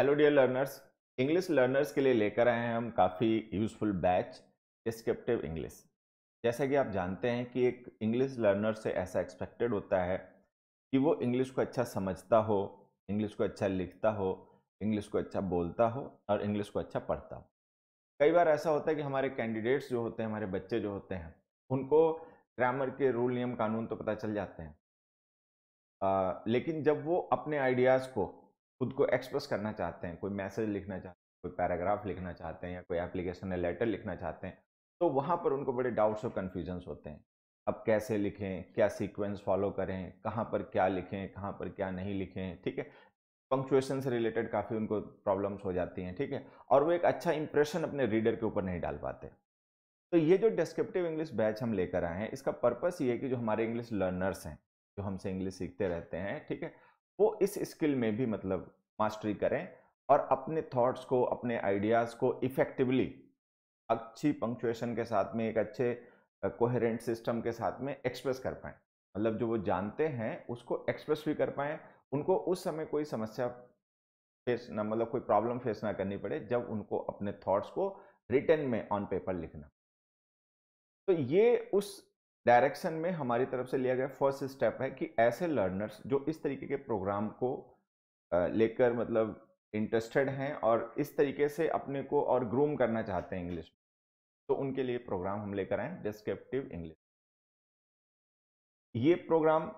hello dear learners English learners के लिए लेकर आए हैं हम काफ़ी यूजफुल बैच डिस्क्रिप्टिव इंग्लिश जैसा कि आप जानते हैं कि एक इंग्लिश लर्नर से ऐसा एक्सपेक्टेड होता है कि वो इंग्लिश को अच्छा समझता हो इंग्लिश को अच्छा लिखता हो इंग्लिश को अच्छा बोलता हो और इंग्लिश को अच्छा पढ़ता हो कई बार ऐसा होता है कि हमारे कैंडिडेट्स जो होते हैं हमारे बच्चे जो होते हैं उनको ग्रामर के रूल नियम कानून तो पता चल जाते हैं आ, लेकिन जब वो अपने आइडियाज़ को खुद को एक्सप्रेस करना चाहते हैं कोई मैसेज लिखना चाहते हैं कोई पैराग्राफ लिखना चाहते हैं या कोई एप्लीकेशन या लेटर लिखना चाहते हैं तो वहाँ पर उनको बड़े डाउट्स और कन्फ्यूजन्स होते हैं अब कैसे लिखें क्या सीक्वेंस फॉलो करें कहाँ पर क्या लिखें कहाँ पर क्या नहीं लिखें ठीक है पंक्चुएशन से रिलेटेड काफ़ी उनको प्रॉब्लम्स हो जाती हैं ठीक है और वो एक अच्छा इंप्रेशन अपने रीडर के ऊपर नहीं डाल पाते तो ये जो डिस्क्रिप्टिव इंग्लिश बैच हम लेकर आए हैं इसका पर्पस ये है कि जो हमारे इंग्लिश लर्नर्स हैं जो हमसे इंग्लिश सीखते रहते हैं ठीक है वो इस स्किल में भी मतलब मास्टरी करें और अपने थॉट्स को अपने आइडियाज़ को इफ़ेक्टिवली अच्छी पंक्चुएशन के साथ में एक अच्छे कोहरेंट सिस्टम के साथ में एक्सप्रेस कर पाएँ मतलब जो वो जानते हैं उसको एक्सप्रेस भी कर पाएँ उनको उस समय कोई समस्या फेस ना मतलब कोई प्रॉब्लम फेस ना करनी पड़े जब उनको अपने थॉट्स को रिटर्न में ऑन पेपर लिखना तो ये उस डायरेक्शन में हमारी तरफ से लिया गया फर्स्ट स्टेप है कि ऐसे लर्नर्स जो इस तरीके के प्रोग्राम को लेकर मतलब इंटरेस्टेड हैं और इस तरीके से अपने को और ग्रूम करना चाहते हैं इंग्लिश तो उनके लिए प्रोग्राम हम लेकर आए डिस्क्रिप्टिव इंग्लिश ये प्रोग्राम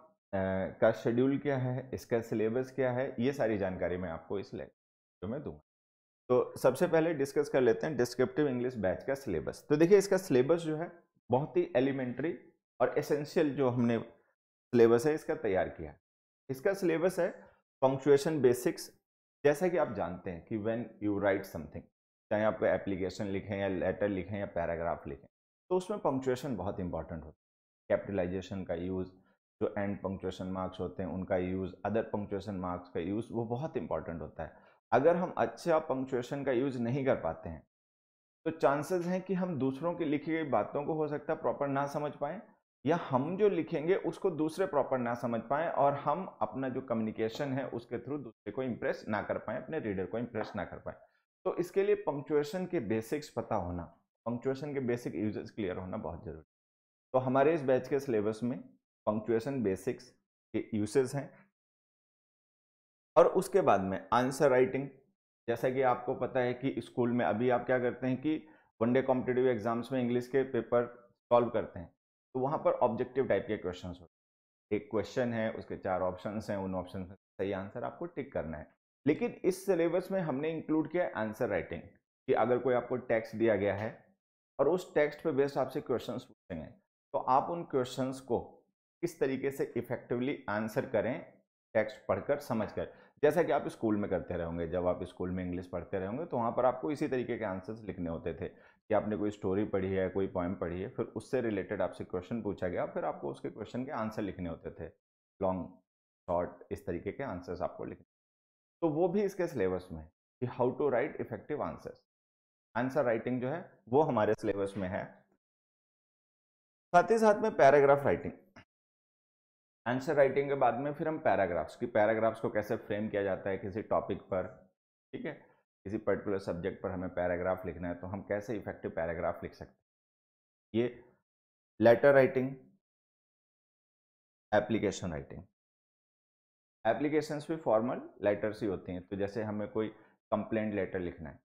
का शेड्यूल क्या है इसका सिलेबस क्या है ये सारी जानकारी मैं आपको इस लेक्चर में दूंगा तो सबसे पहले डिस्कस कर लेते हैं डिस्क्रिप्टिव इंग्लिश बैच का सिलेबस तो देखिए इसका सिलेबस जो है बहुत ही एलिमेंट्री और एसेंशियल जो हमने सिलेबस है इसका तैयार किया इसका सिलेबस है पंक्चुएशन बेसिक्स जैसा कि आप जानते हैं कि व्हेन यू राइट समथिंग चाहे आप एप्लीकेशन लिखें या लेटर लिखें या पैराग्राफ लिखें तो उसमें पंक्चुएशन बहुत इंपॉर्टेंट होता है कैपिटलाइजेशन का यूज़ जो एंड पंक्चुएशन मार्क्स होते हैं उनका यूज़ अदर पंक्चुएशन मार्क्स का यूज़ वो बहुत इंपॉर्टेंट होता है अगर हम अच्छा पंक्चुएशन का यूज़ नहीं कर पाते हैं तो चांसेस हैं कि हम दूसरों की लिखी गई बातों को हो सकता है प्रॉपर ना समझ पाएँ या हम जो लिखेंगे उसको दूसरे प्रॉपर ना समझ पाए और हम अपना जो कम्युनिकेशन है उसके थ्रू दूसरे को इम्प्रेस ना कर पाए अपने रीडर को इम्प्रेस ना कर पाए तो इसके लिए पंक्चुएशन के बेसिक्स पता होना पंक्चुएशन के बेसिक यूजेस क्लियर होना बहुत जरूरी तो हमारे इस बैच के सिलेबस में पंक्चुएशन बेसिक्स के यूसेज हैं और उसके बाद में आंसर राइटिंग जैसा कि आपको पता है कि स्कूल में अभी आप क्या करते हैं कि वनडे कॉम्पिटेटिव एग्जाम्स में इंग्लिश के पेपर सॉल्व करते हैं तो वहाँ पर ऑब्जेक्टिव टाइप के क्वेश्चन होते एक क्वेश्चन है उसके चार ऑप्शन हैं उन ऑप्शन में सही आंसर आपको टिक करना है लेकिन इस सिलेबस में हमने इंक्लूड किया है आंसर राइटिंग कि अगर कोई आपको टेक्स्ट दिया गया है और उस टेक्स्ट पे बेस्ड आपसे क्वेश्चन पूछेंगे तो आप उन क्वेश्चन को किस तरीके से इफेक्टिवली आंसर करें टेक्स्ट पढ़कर समझकर जैसा कि आप स्कूल में करते रहोगे जब आप स्कूल में इंग्लिश पढ़ते रहोगे तो वहाँ पर आपको इसी तरीके के आंसर्स लिखने होते थे कि आपने कोई स्टोरी पढ़ी है कोई पॉइम पढ़ी है फिर उससे रिलेटेड आपसे क्वेश्चन पूछा गया फिर आपको उसके क्वेश्चन के आंसर लिखने होते थे लॉन्ग शॉर्ट इस तरीके के आंसर्स आपको लिखने तो वो भी इसके सिलेबस में कि how to write effective answers answer writing जो है वो हमारे सिलेबस में है साथ ही साथ में पैराग्राफ राइटिंग आंसर राइटिंग के बाद में फिर हम पैराग्राफ्स की पैराग्राफ्स को कैसे फ्रेम किया जाता है किसी टॉपिक पर ठीक है किसी पर्टिकुलर सब्जेक्ट पर हमें पैराग्राफ लिखना है तो हम कैसे इफेक्टिव पैराग्राफ लिख सकते हैं ये letter writing application writing applications भी फॉर्मल लेटर्स ही होती हैं तो जैसे हमें कोई कंप्लेंट लेटर लिखना है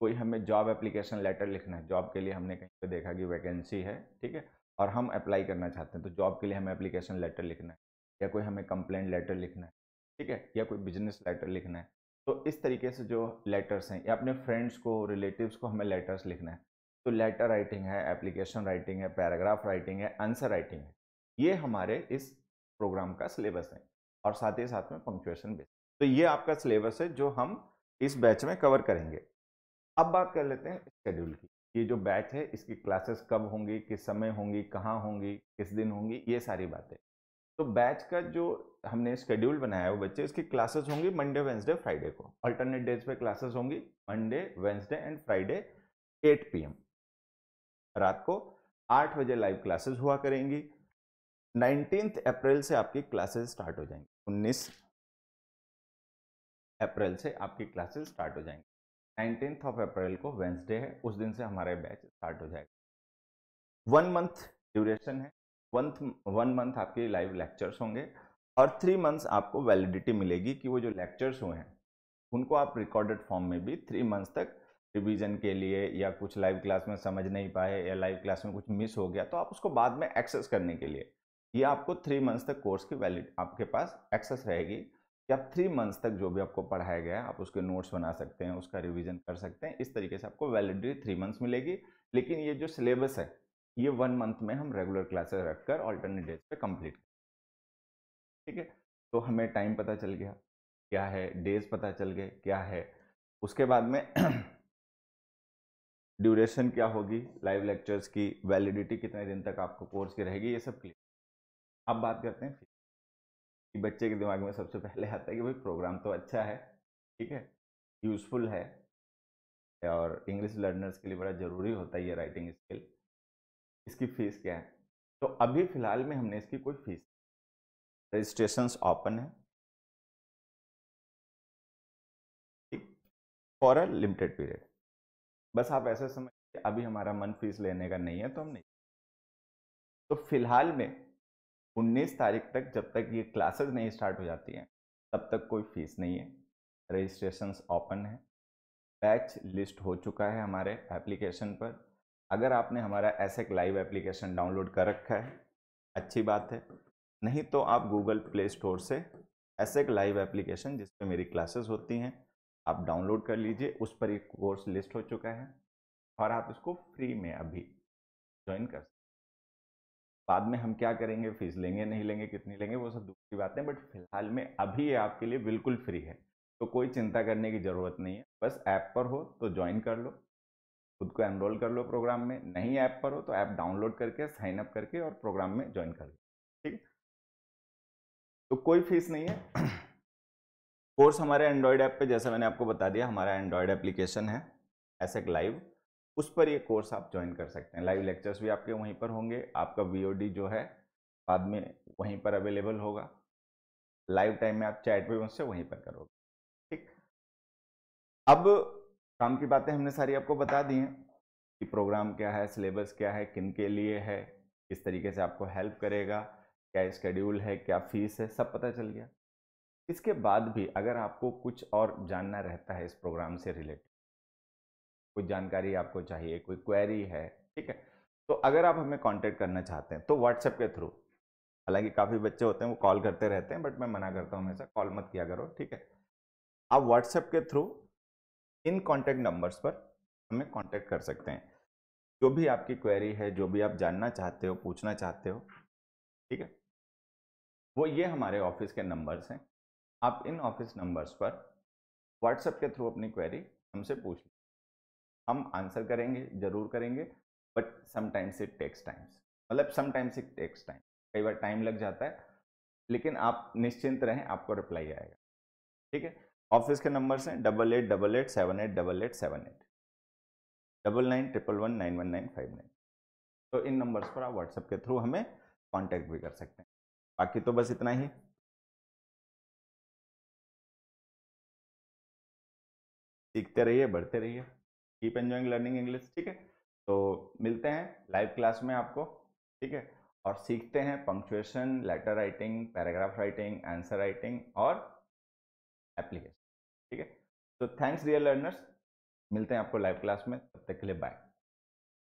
कोई हमें जॉब एप्लीकेशन लेटर लिखना है जॉब के लिए हमने कहीं पे देखा कि वैकेंसी है ठीक है और हम अप्लाई करना चाहते हैं तो जॉब के लिए हमें एप्लीकेशन लेटर लिखना है या कोई हमें कंप्लेंट लेटर लिखना है ठीक है या कोई बिजनेस लेटर लिखना है तो इस तरीके से जो लेटर्स हैं या अपने फ्रेंड्स को रिलेटिव्स को हमें लेटर्स लिखना है तो लेटर राइटिंग है एप्लीकेशन राइटिंग है पैराग्राफ राइटिंग है आंसर राइटिंग है ये हमारे इस प्रोग्राम का सिलेबस है और साथ ही साथ में पंक्चुएशन भी तो ये आपका सिलेबस है जो हम इस बैच में कवर करेंगे अब बात कर लेते हैं शेड्यूल की ये जो बैच है इसकी क्लासेस कब होंगी किस समय होंगी कहाँ होंगी किस दिन होंगी ये सारी बातें तो बैच का जो हमने शेड्यूल बनाया है वो बच्चे इसकी क्लासेस होंगी मंडे वेंसडे फ्राइडे को अल्टरनेट डेज पे क्लासेस होंगी Monday Wednesday and Friday 8 PM रात को 8 बजे लाइव क्लासेस हुआ करेंगी नाइनटीन अप्रैल से आपकी क्लासेस स्टार्ट हो जाएंगी उन्नीस अप्रैल से आपकी क्लासेस स्टार्ट हो जाएंगी नाइनटीन ऑफ अप्रैल को वेंसडे है उस दिन से हमारे बैच स्टार्ट हो जाएगा वन मंथ ड्यूरेशन है वन वन मंथ आपके लाइव लेक्चर्स होंगे और थ्री मंथ्स आपको वैलिडिटी मिलेगी कि वो जो लेक्चर्स हुए हैं उनको आप रिकॉर्डेड फॉर्म में भी थ्री मंथ्स तक रिवीजन के लिए या कुछ लाइव क्लास में समझ नहीं पाए या लाइव क्लास में कुछ मिस हो गया तो आप उसको बाद में एक्सेस करने के लिए ये आपको थ्री मंथ्स तक कोर्स की वैलिड आपके पास एक्सेस रहेगी कि आप थ्री मंथ्स तक जो भी आपको पढ़ाया गया है आप उसके नोट्स बना सकते हैं उसका रिवीजन कर सकते हैं इस तरीके से आपको वैलिडिटी थ्री मंथ्स मिलेगी लेकिन ये जो सिलेबस है ये वन मंथ में हम रेगुलर क्लासेस रखकर ऑल्टरनेट डेज पे कंप्लीट ठीक है तो हमें टाइम पता चल गया क्या है डेज पता चल गए क्या है उसके बाद में ड्यूरेशन क्या होगी लाइव लेक्चर्स की वैलिडिटी कितने दिन तक आपको कोर्स की रहेगी ये सब क्लियर अब बात करते हैं कि बच्चे के दिमाग में सबसे पहले आता है कि भाई प्रोग्राम तो अच्छा है ठीक है यूज़फुल है और इंग्लिश लर्नर्स के लिए बड़ा ज़रूरी होता है ये राइटिंग स्किल इसकी फ़ीस क्या है तो अभी फ़िलहाल में हमने इसकी कोई फ़ीस रजिस्ट्रेशन ओपन है फॉर अ लिमिटेड पीरियड बस आप ऐसे समझिए अभी हमारा मन फीस लेने का नहीं है तो हम नहीं तो फिलहाल में 19 तारीख तक जब तक ये क्लासेस नहीं स्टार्ट हो जाती हैं तब तक कोई फीस नहीं है रजिस्ट्रेशन ओपन है बैच लिस्ट हो चुका है हमारे एप्लीकेशन पर अगर आपने हमारा ऐसे लाइव एप्लीकेशन डाउनलोड कर रखा है अच्छी बात है नहीं तो आप गूगल प्ले स्टोर से ऐसे लाइव एप्लीकेशन जिस पर मेरी क्लासेस होती हैं आप डाउनलोड कर लीजिए उस पर एक कोर्स लिस्ट हो चुका है और आप इसको फ्री में अभी ज्वाइन कर सकते बाद में हम क्या करेंगे फीस लेंगे नहीं लेंगे कितनी लेंगे वो सब दूसरी बातें बट फिलहाल में अभी ये आपके लिए बिल्कुल फ्री है तो कोई चिंता करने की ज़रूरत नहीं है बस ऐप पर हो तो ज्वाइन कर लो खुद को एनरोल कर लो प्रोग्राम में नहीं ऐप पर हो तो ऐप डाउनलोड करके साइन अप करके और प्रोग्राम में ज्वाइन कर लो ठीक है तो कोई फीस नहीं है कोर्स हमारे एंड्रॉयड ऐप पे जैसा मैंने आपको बता दिया हमारा एंड्रॉयड एप्लीकेशन है एक लाइव उस पर ये कोर्स आप ज्वाइन कर सकते हैं लाइव लेक्चर्स भी आपके वहीं पर होंगे आपका वी जो है बाद में वहीं पर अवेलेबल होगा लाइव टाइम में आप चैट भी मुझसे वहीं पर करोगे ठीक अब काम की बातें हमने सारी आपको बता दी हैं कि प्रोग्राम क्या है सिलेबस क्या है किन के लिए है किस तरीके से आपको हेल्प करेगा क्या स्केड्यूल है क्या फ़ीस है सब पता चल गया इसके बाद भी अगर आपको कुछ और जानना रहता है इस प्रोग्राम से रिलेटेड कुछ जानकारी आपको चाहिए कोई क्वेरी है ठीक है तो अगर आप हमें कांटेक्ट करना चाहते हैं तो व्हाट्सएप के थ्रू हालांकि काफ़ी बच्चे होते हैं वो कॉल करते रहते हैं बट मैं मना करता हूँ हमेशा कॉल मत किया करो ठीक है आप व्हाट्सएप के थ्रू इन कॉन्टैक्ट नंबर्स पर हमें कॉन्टैक्ट कर सकते हैं जो भी आपकी क्वेरी है जो भी आप जानना चाहते हो पूछना चाहते हो ठीक है वो ये हमारे ऑफिस के नंबर्स हैं आप इन ऑफिस नंबर्स पर व्हाट्सएप के थ्रू अपनी क्वेरी हमसे पूछ लें हम आंसर करेंगे ज़रूर करेंगे but sometimes it takes times मतलब समटाइम्स इट टेक्स टाइम कई बार टाइम लग जाता है लेकिन आप निश्चिंत रहें आपको रिप्लाई आएगा ठीक है ऑफिस के नंबर्स हैं double eight double eight seven eight double eight seven eight double nine triple one nine one nine five nine तो इन नंबर्स पर आप व्हाट्सएप के थ्रू हमें कांटेक्ट भी कर सकते हैं बाकी तो बस इतना ही सीखते रहिए बढ़ते रहिए कीप एंजॉइंग लर्निंग इंग्लिश ठीक है तो मिलते हैं लाइव क्लास में आपको ठीक है और सीखते हैं punctuation letter writing paragraph writing answer writing और एप्लीकेशन तो थैंक्स डियर लर्नर्स मिलते हैं आपको लाइव क्लास में तब तक के लिए बाय